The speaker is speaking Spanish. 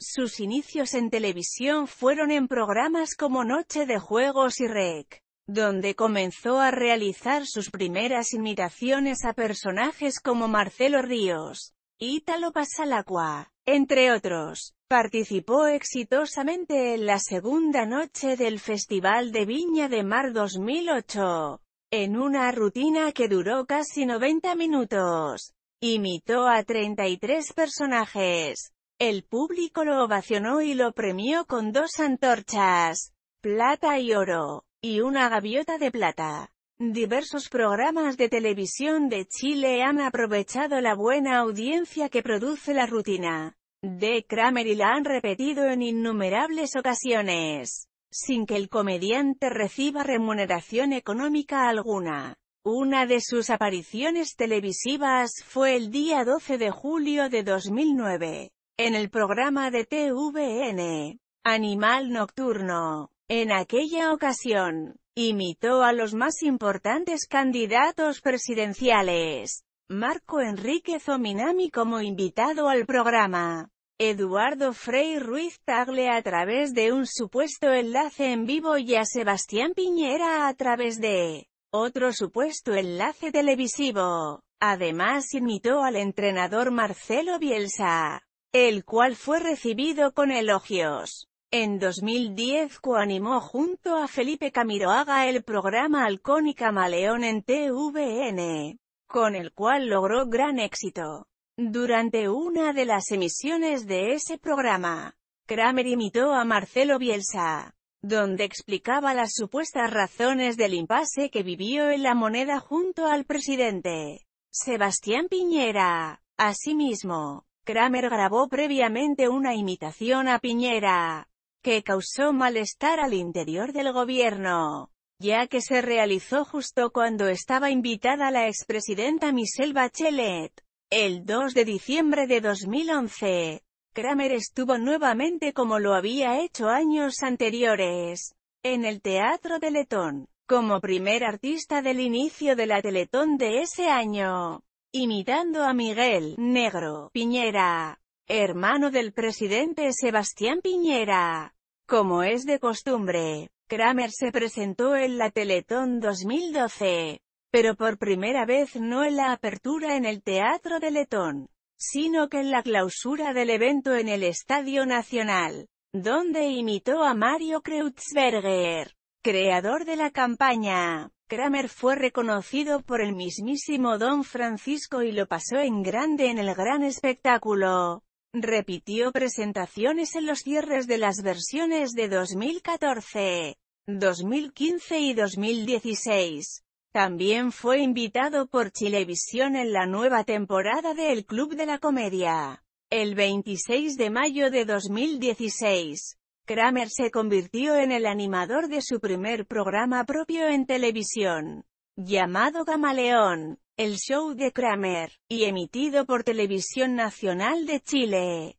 Sus inicios en televisión fueron en programas como Noche de Juegos y Rec, donde comenzó a realizar sus primeras imitaciones a personajes como Marcelo Ríos, Ítalo Pasalacua, entre otros. Participó exitosamente en la segunda noche del Festival de Viña de Mar 2008, en una rutina que duró casi 90 minutos. Imitó a 33 personajes, el público lo ovacionó y lo premió con dos antorchas, plata y oro, y una gaviota de plata. Diversos programas de televisión de Chile han aprovechado la buena audiencia que produce la rutina de Kramer y la han repetido en innumerables ocasiones, sin que el comediante reciba remuneración económica alguna. Una de sus apariciones televisivas fue el día 12 de julio de 2009, en el programa de TVN, Animal Nocturno. En aquella ocasión, imitó a los más importantes candidatos presidenciales. Marco Enríquez Ominami como invitado al programa. Eduardo Frei Ruiz Tagle a través de un supuesto enlace en vivo y a Sebastián Piñera a través de otro supuesto enlace televisivo. Además imitó al entrenador Marcelo Bielsa el cual fue recibido con elogios. En 2010 coanimó junto a Felipe Camiroaga el programa Alcón y Camaleón en TVN, con el cual logró gran éxito. Durante una de las emisiones de ese programa, Kramer imitó a Marcelo Bielsa, donde explicaba las supuestas razones del impasse que vivió en la moneda junto al presidente, Sebastián Piñera. Asimismo, Kramer grabó previamente una imitación a Piñera, que causó malestar al interior del gobierno, ya que se realizó justo cuando estaba invitada la expresidenta Michelle Bachelet. El 2 de diciembre de 2011, Kramer estuvo nuevamente como lo había hecho años anteriores, en el Teatro de Letón como primer artista del inicio de la Teletón de ese año imitando a Miguel Negro Piñera, hermano del presidente Sebastián Piñera. Como es de costumbre, Kramer se presentó en la Teletón 2012, pero por primera vez no en la apertura en el Teatro de Letón, sino que en la clausura del evento en el Estadio Nacional, donde imitó a Mario Kreutzberger, creador de la campaña. Kramer fue reconocido por el mismísimo Don Francisco y lo pasó en grande en el gran espectáculo. Repitió presentaciones en los cierres de las versiones de 2014, 2015 y 2016. También fue invitado por Chilevisión en la nueva temporada de El Club de la Comedia, el 26 de mayo de 2016. Kramer se convirtió en el animador de su primer programa propio en televisión, llamado Gamaleón, el show de Kramer, y emitido por Televisión Nacional de Chile.